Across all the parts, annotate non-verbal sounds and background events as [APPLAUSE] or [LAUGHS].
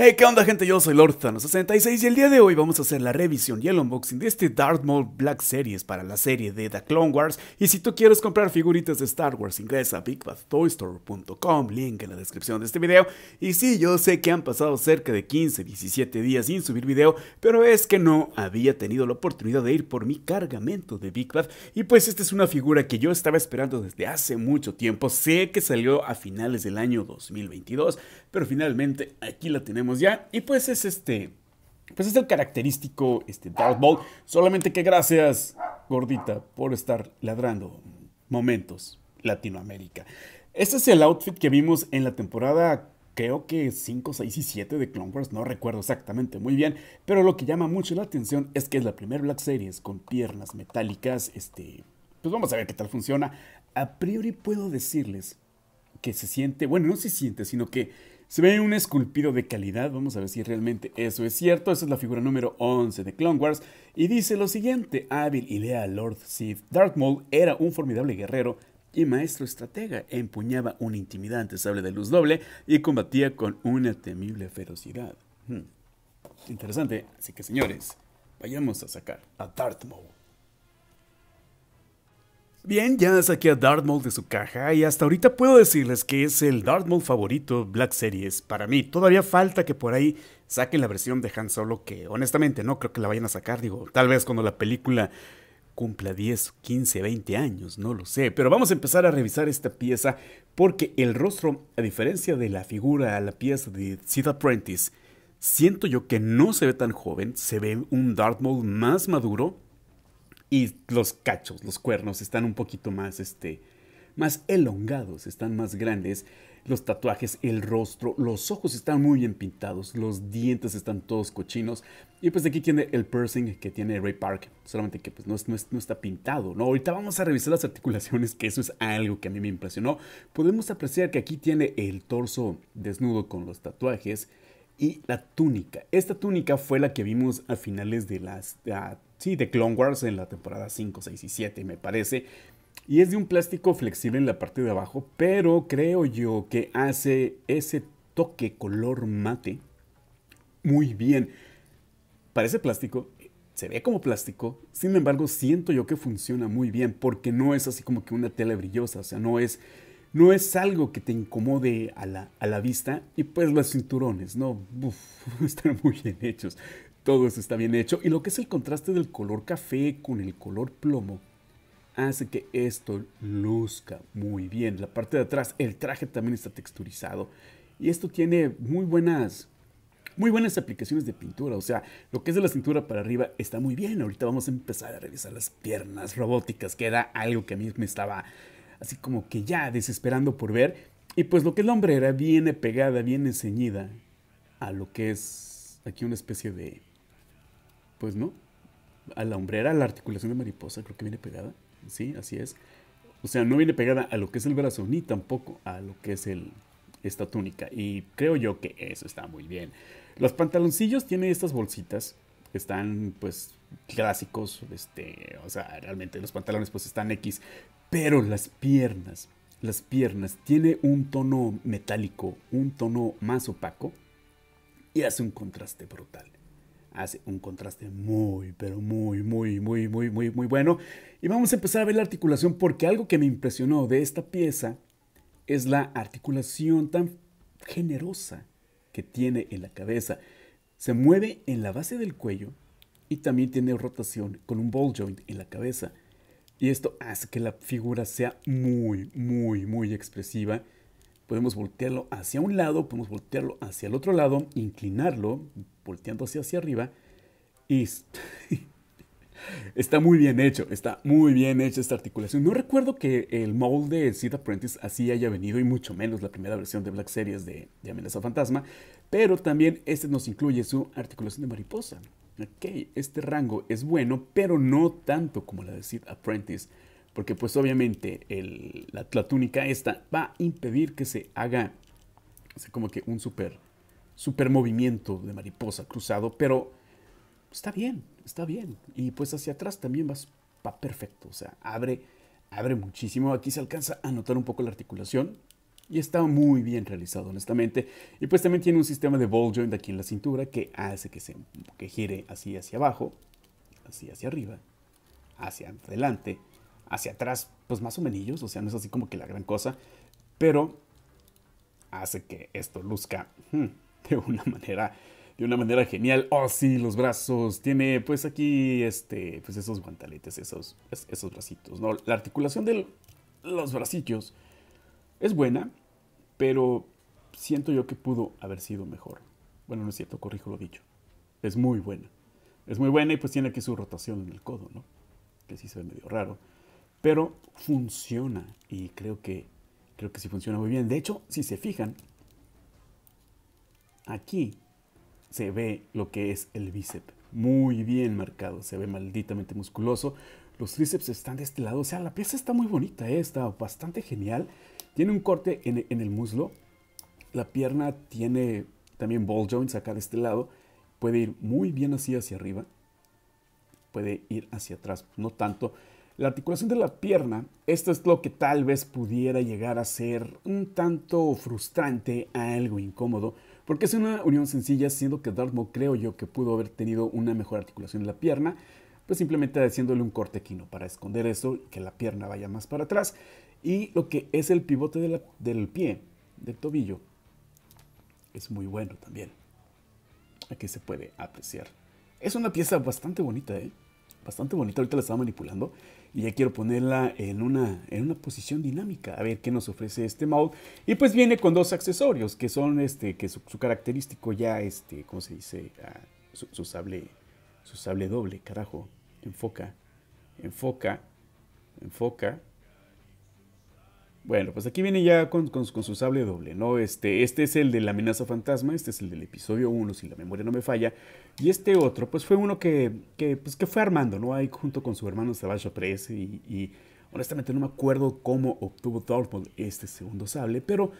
Hey, ¿qué onda gente? Yo soy Thanos 66 y el día de hoy vamos a hacer la revisión y el unboxing de este Darth Maul Black Series para la serie de The Clone Wars y si tú quieres comprar figuritas de Star Wars ingresa a BigBadToyStore.com, link en la descripción de este video y sí, yo sé que han pasado cerca de 15, 17 días sin subir video, pero es que no había tenido la oportunidad de ir por mi cargamento de Big Bad y pues esta es una figura que yo estaba esperando desde hace mucho tiempo, sé que salió a finales del año 2022, pero finalmente aquí la tenemos pues y pues es este, pues es el característico este, Darth Solamente que gracias, gordita, por estar ladrando. Momentos, Latinoamérica. Este es el outfit que vimos en la temporada, creo que 5, 6 y 7 de Clone Wars, no recuerdo exactamente muy bien, pero lo que llama mucho la atención es que es la primera Black Series con piernas metálicas, este, pues vamos a ver qué tal funciona. A priori puedo decirles que se siente, bueno, no se siente, sino que se ve un esculpido de calidad, vamos a ver si realmente eso es cierto. Esa es la figura número 11 de Clone Wars y dice lo siguiente: hábil y leal Lord Sith, Darth Maul era un formidable guerrero y maestro estratega. Empuñaba un intimidante sable de luz doble y combatía con una temible ferocidad. Hmm. Interesante, así que señores, vayamos a sacar a Darth Maul. Bien, ya saqué a Dartmouth de su caja y hasta ahorita puedo decirles que es el Dartmouth favorito Black Series para mí. Todavía falta que por ahí saquen la versión de Han Solo que honestamente no creo que la vayan a sacar, digo, tal vez cuando la película cumpla 10, 15, 20 años, no lo sé, pero vamos a empezar a revisar esta pieza porque el rostro, a diferencia de la figura a la pieza de Sid Apprentice, siento yo que no se ve tan joven, se ve un Dartmouth más maduro y los cachos, los cuernos están un poquito más, este, más elongados, están más grandes. Los tatuajes, el rostro, los ojos están muy bien pintados, los dientes están todos cochinos. Y pues aquí tiene el piercing que tiene Ray Park, solamente que pues no, está pintado, ¿no? Ahorita vamos a revisar las articulaciones, que eso es algo que a mí me impresionó. Podemos apreciar que aquí tiene el torso desnudo con los tatuajes y la túnica. Esta túnica fue la que vimos a finales de las... Ah, Sí, de Clone Wars en la temporada 5, 6 y 7, me parece. Y es de un plástico flexible en la parte de abajo, pero creo yo que hace ese toque color mate muy bien. Parece plástico, se ve como plástico, sin embargo siento yo que funciona muy bien porque no es así como que una tela brillosa, o sea, no es, no es algo que te incomode a la, vista y pues los cinturones, ¿no? [LAUGHS] están muy bien hechos. Todo eso está bien hecho y lo que es el contraste del color café con el color plomo hace que esto luzca muy bien. La parte de atrás, el traje también está texturizado y esto tiene muy buenas muy buenas aplicaciones de pintura, o sea, lo que es de la cintura para arriba está muy bien. Ahorita vamos a empezar a revisar las piernas robóticas, que algo que a mí me estaba así como que ya desesperando por ver. Y pues lo que es la hombrera viene pegada, viene ceñida a lo que es aquí una especie de pues no. A la hombrera, la articulación de mariposa, creo que viene pegada. Sí, así es. O sea, no viene pegada a lo que es el brazo, ni tampoco a lo que es el, esta túnica. Y creo yo que eso está muy bien. Los pantaloncillos tienen estas bolsitas. que Están, pues, clásicos. Este, o sea, realmente los pantalones, pues, están X. Pero las piernas, las piernas, tiene un tono metálico, un tono más opaco. Y hace un contraste brutal hace un contraste muy, pero muy, muy, muy, muy, muy, muy bueno. Y vamos a empezar a ver la articulación porque algo que me impresionó de esta pieza es la articulación tan generosa que tiene en la cabeza. Se mueve en la base del cuello y también tiene rotación con un ball joint en la cabeza. Y esto hace que la figura sea muy, muy, muy expresiva podemos voltearlo hacia un lado, podemos voltearlo hacia el otro lado, inclinarlo, volteando hacia, arriba. Y [LAUGHS] está muy bien hecho, está muy bien hecha esta articulación. No recuerdo que el molde de Sid Apprentice así haya venido, y mucho menos la primera versión de Black Series de, de Amenaza Fantasma, pero también este nos incluye su articulación de mariposa. Ok, este rango es bueno, pero no tanto como la de Sid Apprentice porque pues obviamente la, túnica esta va a impedir que se haga como que un super, super movimiento de mariposa cruzado, pero está bien, está bien. Y pues hacia atrás también va perfecto, o sea, abre, abre muchísimo. Aquí se alcanza a notar un poco la articulación, y está muy bien realizado, honestamente. Y pues también tiene un sistema de ball joint aquí en la cintura que hace que se que gire así hacia abajo, así hacia arriba, hacia adelante, hacia atrás, pues más o menos, o sea, no es así como que la gran cosa, pero hace que esto luzca hmm, de una manera de una manera genial. Oh, sí, los brazos. Tiene pues aquí este pues esos guantaletes, esos esos bracitos, ¿no? La articulación de los bracillos es buena, pero siento yo que pudo haber sido mejor. Bueno, no es cierto, corrijo lo dicho. Es muy buena. Es muy buena y pues tiene aquí su rotación en el codo, ¿no? Que sí se ve medio raro pero funciona y creo que creo que sí funciona muy bien. De hecho, si se fijan, aquí se ve lo que es el bíceps, muy bien marcado, se ve malditamente musculoso. Los tríceps están de este lado, o sea, la pieza está muy bonita, eh, está bastante genial. Tiene un corte en, en el muslo, la pierna tiene también ball joints acá de este lado, puede ir muy bien así hacia arriba, puede ir hacia atrás, no tanto. La articulación de la pierna, esto es lo que tal vez pudiera llegar a ser un tanto frustrante, algo incómodo, porque es una unión sencilla, siendo que Dartmouth creo yo que pudo haber tenido una mejor articulación en la pierna, pues simplemente haciéndole un corte para esconder eso, que la pierna vaya más para atrás, y lo que es el pivote del pie, del tobillo, es muy bueno también. Aquí se puede apreciar. Es una pieza bastante bonita, ¿eh? Bastante bonita, ahorita la estaba manipulando y ya quiero ponerla en una, en una posición dinámica, a ver qué nos ofrece este mouse. Y pues viene con dos accesorios, que son este, que su, característico ya, este, ¿cómo se dice? Ah, su, sable, su sable doble, carajo, enfoca, enfoca, enfoca, bueno, pues aquí viene ya con, su sable doble, ¿no? Este, este es el de la amenaza fantasma, este es el del episodio 1, si la memoria no me falla. Y este otro, pues fue uno que, que, pues, fue armando, ¿no? Ahí junto con su hermano Savage 3 y, honestamente no me acuerdo cómo obtuvo por este segundo sable, pero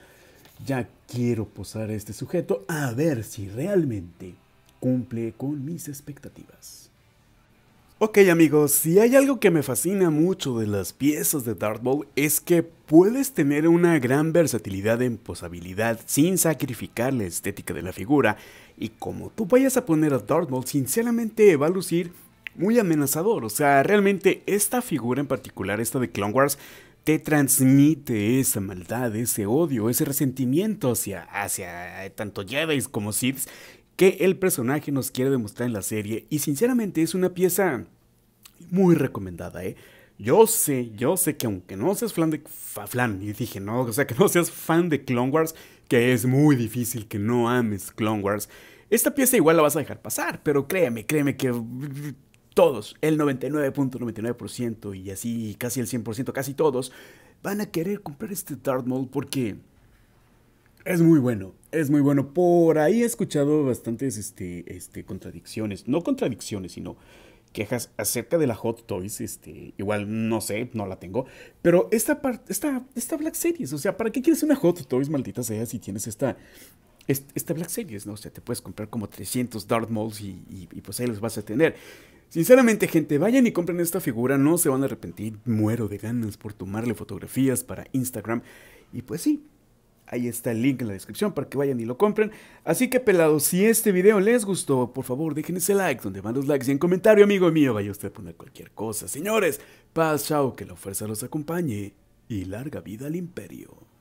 ya quiero posar a este sujeto a ver si realmente cumple con mis expectativas. Ok amigos, si hay algo que me fascina mucho de las piezas de Maul es que puedes tener una gran versatilidad en posabilidad sin sacrificar la estética de la figura y como tú vayas a poner a Maul, sinceramente va a lucir muy amenazador, o sea, realmente esta figura en particular, esta de Clone Wars, te transmite esa maldad, ese odio, ese resentimiento hacia, hacia tanto Jedi como Sith que el personaje nos quiere demostrar en la serie y sinceramente es una pieza muy recomendada, ¿eh? Yo sé, yo sé que aunque no seas fan de flan y dije, no, o sea, que no seas fan de Clone Wars, que es muy difícil que no ames Clone Wars, esta pieza igual la vas a dejar pasar, pero créeme, créeme que todos, el 99.99% y así casi el 100%, casi todos, van a querer comprar este Darth Maul porque es muy bueno, es muy bueno. Por ahí he escuchado bastantes este, este, contradicciones, no contradicciones, sino quejas acerca de la Hot Toys. Este, igual no sé, no la tengo. Pero esta, esta, esta Black Series, o sea, ¿para qué quieres una Hot Toys, maldita sea, si tienes esta, esta Black Series, ¿no? O sea, te puedes comprar como 300 Darth Mauls y, y, pues ahí los vas a tener. Sinceramente, gente, vayan y compren esta figura, no se van a arrepentir. Muero de ganas por tomarle fotografías para Instagram. Y pues sí, Ahí está el link en la descripción para que vayan y lo compren. Así que pelados, si este video les gustó, por favor dejen ese like, donde van los likes y en comentario, amigo mío, vaya usted a poner cualquier cosa. Señores, paz, chao, que la fuerza los acompañe y larga vida al imperio.